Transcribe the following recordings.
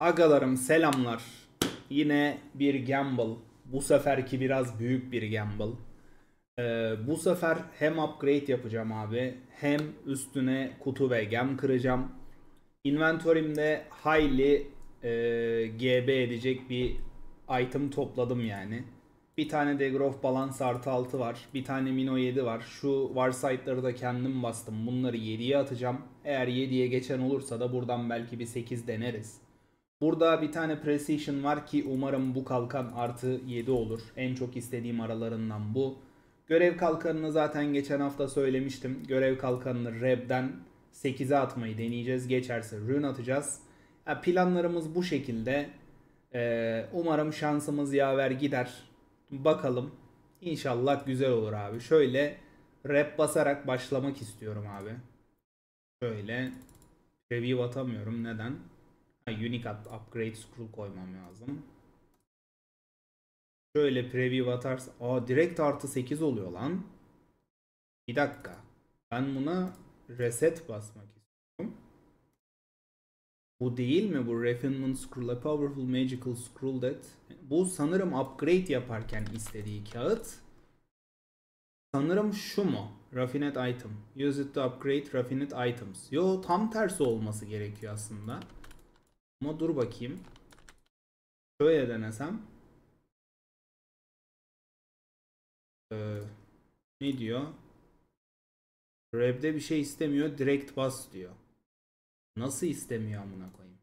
Agalarım selamlar. Yine bir gamble. Bu seferki biraz büyük bir gamble. Ee, bu sefer hem upgrade yapacağım abi hem üstüne kutu ve gem kıracağım. Inventory'imde highly e, GB edecek bir item topladım yani. Bir tane Degroff Balance artı 6 var. Bir tane Mino 7 var. Şu Warsight'ları da kendim bastım. Bunları 7'ye atacağım. Eğer 7'ye geçen olursa da buradan belki bir 8 deneriz. Burada bir tane Precision var ki umarım bu kalkan artı 7 olur. En çok istediğim aralarından bu. Görev kalkanını zaten geçen hafta söylemiştim. Görev kalkanını Reb'den 8'e atmayı deneyeceğiz. Geçerse rune atacağız. Ya planlarımız bu şekilde. Ee, umarım şansımız yaver gider. Bakalım. İnşallah güzel olur abi. Şöyle rap basarak başlamak istiyorum abi. Şöyle review atamıyorum. Neden? unique upgrade scroll koymam lazım. Şöyle preview atarsa. Aa direkt artı 8 oluyor lan. Bir dakika. Ben buna reset basmak istiyorum. Bu değil mi bu refinement scroll? A powerful magical scroll that. Bu sanırım upgrade yaparken istediği kağıt. Sanırım şu mu? Raffined item. Use it to upgrade raffined items. Yo tam tersi olması gerekiyor aslında. Ama dur bakayım. Şöyle denesem. Ee, ne diyor? Rab'de bir şey istemiyor. Direkt bas diyor. Nasıl istemiyor amına koyayım?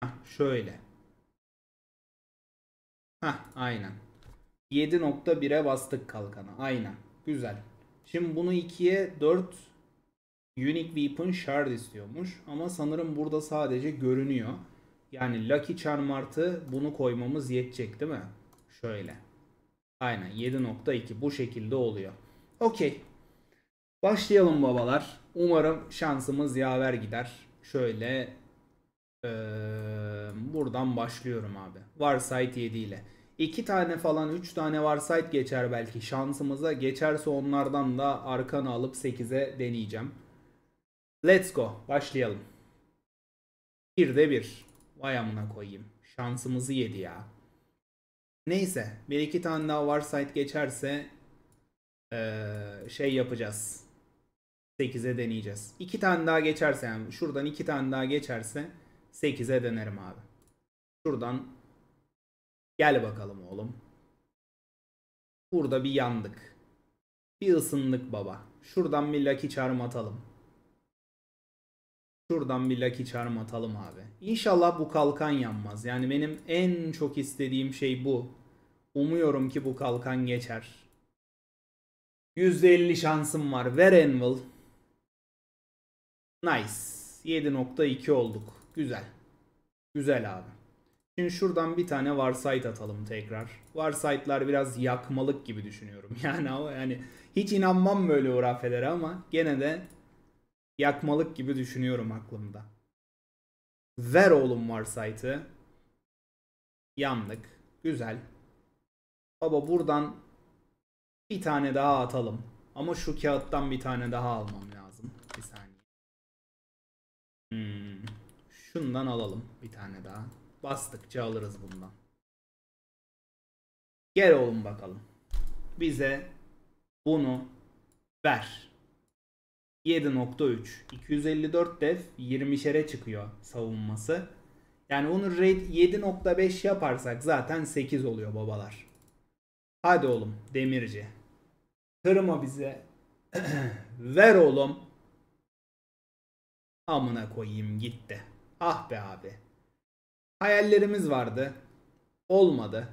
Hah, şöyle. Ha aynen. 7.1'e bastık kalkana. Aynen. Güzel. Şimdi bunu 2'ye 4 Unique Weapon Shard istiyormuş. Ama sanırım burada sadece görünüyor. Yani Lucky Charm artı bunu koymamız yetecek değil mi? Şöyle. Aynen 7.2 bu şekilde oluyor. Okey. Başlayalım babalar. Umarım şansımız yaver gider. Şöyle ee, buradan başlıyorum abi. Varsight 7 ile. 2 tane falan 3 tane Varsight geçer belki şansımıza. Geçerse onlardan da arkanı alıp 8'e deneyeceğim. Let's go. Başlayalım. bir de bir Vay amına koyayım. Şansımızı yedi ya. Neyse. Bir iki tane daha Warsight geçerse ee, şey yapacağız. 8'e deneyeceğiz. 2 tane daha geçerse yani şuradan 2 tane daha geçerse 8'e denerim abi. Şuradan gel bakalım oğlum. Burada bir yandık. Bir ısındık baba. Şuradan bir Lucky Charm atalım. Şuradan bir Lucky Charm atalım abi. İnşallah bu kalkan yanmaz. Yani benim en çok istediğim şey bu. Umuyorum ki bu kalkan geçer. %50 şansım var. Ver Envil. Nice. 7.2 olduk. Güzel. Güzel abi. Şimdi şuradan bir tane Warsight atalım tekrar. Warsight'lar biraz yakmalık gibi düşünüyorum. Yani ama yani hiç inanmam böyle hurafelere ama gene de yakmalık gibi düşünüyorum aklımda. Ver oğlum varsaytı. Yandık. Güzel. Baba buradan bir tane daha atalım. Ama şu kağıttan bir tane daha almam lazım. Bir saniye. Hmm. Şundan alalım bir tane daha. Bastıkça alırız bundan. Gel oğlum bakalım. Bize bunu ver. 7.3. 254 def 20'şere çıkıyor savunması. Yani onu raid 7.5 yaparsak zaten 8 oluyor babalar. Hadi oğlum demirci. Kırma bize. Ver oğlum. Amına koyayım gitti. Ah be abi. Hayallerimiz vardı. Olmadı.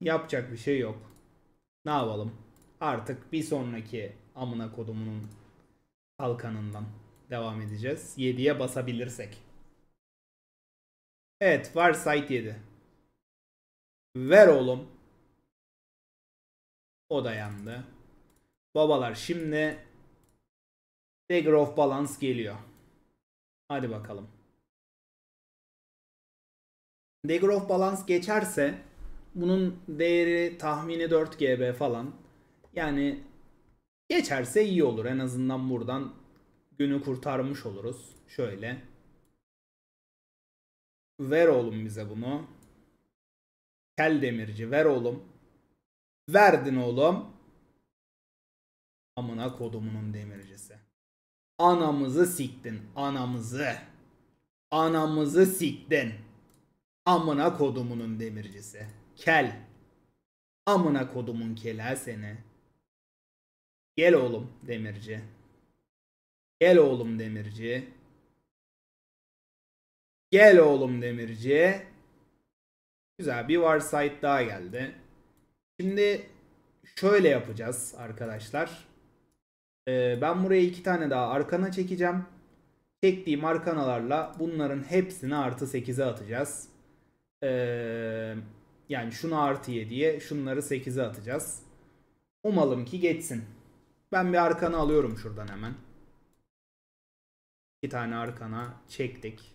Yapacak bir şey yok. Ne yapalım? Artık bir sonraki amına kodumunun Sal devam edeceğiz. 7'ye basabilirsek. Evet var site 7. Ver oğlum. O da yandı. Babalar şimdi Dagger of Balance geliyor. Hadi bakalım. Dagger of Balance geçerse bunun değeri tahmini 4 GB falan. Yani Geçerse iyi olur. En azından buradan günü kurtarmış oluruz. Şöyle. Ver oğlum bize bunu. Kel demirci ver oğlum. Verdin oğlum. Amına kodumunun demircisi. Anamızı siktin. Anamızı. Anamızı siktin. Amına kodumunun demircisi. Kel. Amına kodumun kela seni. Gel oğlum demirci. Gel oğlum demirci. Gel oğlum demirci. Güzel bir varsayt daha geldi. Şimdi şöyle yapacağız arkadaşlar. Ee, ben buraya iki tane daha arkana çekeceğim. Çektiğim arkanalarla bunların hepsini artı 8'e atacağız. Ee, yani şunu artı 7'ye şunları 8'e atacağız. Umalım ki geçsin. Ben bir arkana alıyorum şuradan hemen. İki tane arkana çektik.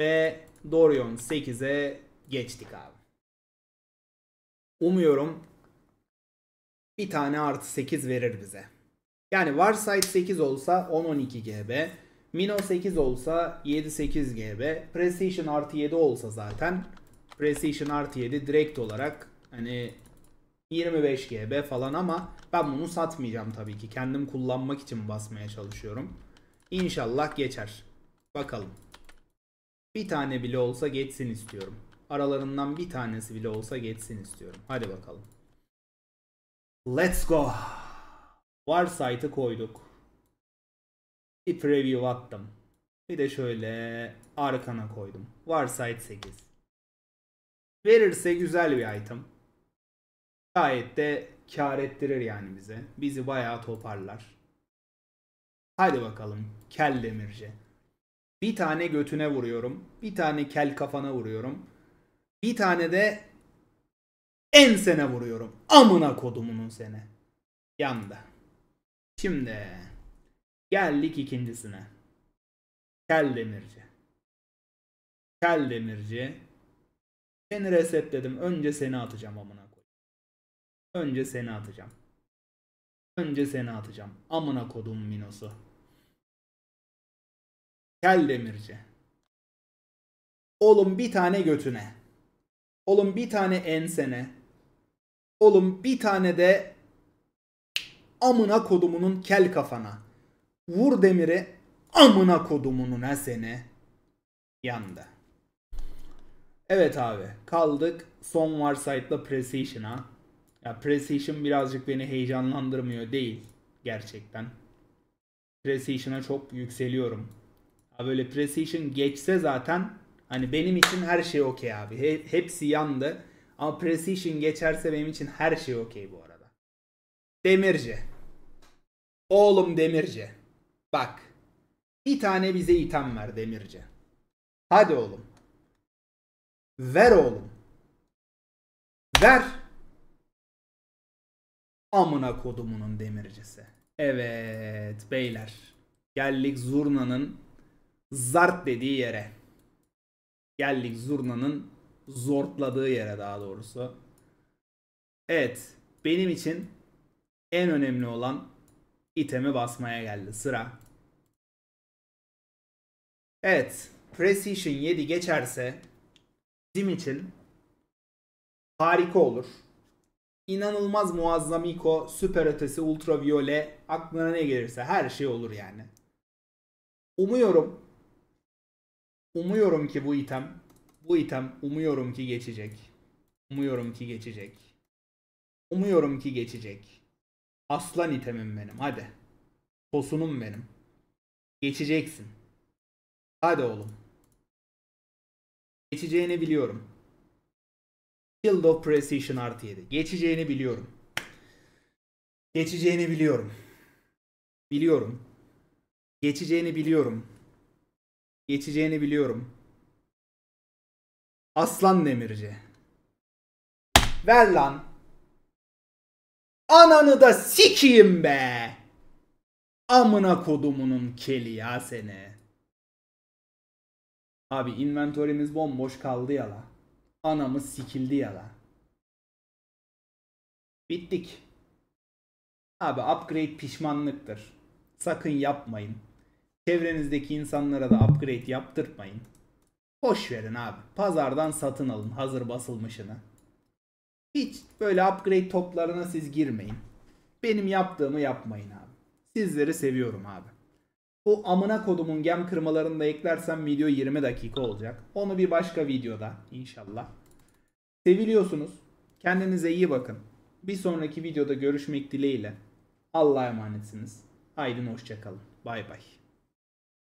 Ve Dorion 8'e geçtik abi. Umuyorum bir tane artı 8 verir bize. Yani Varsite 8 olsa 10-12 GB. Mino 8 olsa 7-8 GB. Precision artı 7 olsa zaten Precision artı 7 direkt olarak hani 25 GB falan ama ben bunu satmayacağım tabii ki. Kendim kullanmak için basmaya çalışıyorum. İnşallah geçer. Bakalım. Bir tane bile olsa geçsin istiyorum. Aralarından bir tanesi bile olsa geçsin istiyorum. Hadi bakalım. Let's go. Var site'ı koyduk. Bir preview attım. Bir de şöyle arkana koydum. Var site 8. Verirse güzel bir item gayet de kar ettirir yani bize. Bizi bayağı toparlar. Hadi bakalım kel demirci. Bir tane götüne vuruyorum. Bir tane kel kafana vuruyorum. Bir tane de en sene vuruyorum. Amına kodumunun sene. Yanda. Şimdi geldik ikincisine. Kel demirci. Kel demirci. Seni resetledim. Önce seni atacağım amına Önce seni atacağım. Önce seni atacağım. Amına kodum Minos'u. Kel demirci. Oğlum bir tane götüne. Oğlum bir tane ensene. Oğlum bir tane de amına kodumunun kel kafana. Vur demiri amına kodumunun ha seni. Yandı. Evet abi kaldık son Warsight'la Precision'a. Ya Precision birazcık beni heyecanlandırmıyor değil gerçekten. Precision'a çok yükseliyorum. Ya böyle Precision geçse zaten hani benim için her şey okey abi. He, hepsi yandı. Ama Precision geçerse benim için her şey okey bu arada. Demirci. Oğlum Demirci. Bak. Bir tane bize item ver Demirci. Hadi oğlum. Ver oğlum. Ver. Amına kodumunun demircisi. Evet beyler. Geldik zurnanın zart dediği yere. Geldik zurnanın zortladığı yere daha doğrusu. Evet benim için en önemli olan itemi basmaya geldi sıra. Evet Precision 7 geçerse bizim için harika olur inanılmaz muazzam iko, süper ötesi, ultraviyole aklına ne gelirse her şey olur yani. Umuyorum umuyorum ki bu item bu item umuyorum ki geçecek. Umuyorum ki geçecek. Umuyorum ki geçecek. Aslan itemim benim hadi. Tosunum benim. Geçeceksin. Hadi oğlum. Geçeceğini biliyorum. Field of Precision RT7. Geçeceğini biliyorum. Geçeceğini biliyorum. Biliyorum. Geçeceğini biliyorum. Geçeceğini biliyorum. Aslan Demirci. Ver lan. Ananı da sikiyim be. Amına kodumunun keli ya seni. Abi inventörümüz bomboş kaldı ya la. Anamız sikildi ya lan. Bittik. Abi upgrade pişmanlıktır. Sakın yapmayın. Çevrenizdeki insanlara da upgrade yaptırtmayın. Boş verin abi. Pazardan satın alın hazır basılmışını. Hiç böyle upgrade toplarına siz girmeyin. Benim yaptığımı yapmayın abi. Sizleri seviyorum abi. Bu amına kodumun gem kırmalarını da eklersem video 20 dakika olacak. Onu bir başka videoda inşallah. Seviliyorsunuz. Kendinize iyi bakın. Bir sonraki videoda görüşmek dileğiyle. Allah'a emanetsiniz. Haydi hoşçakalın. Bay bay.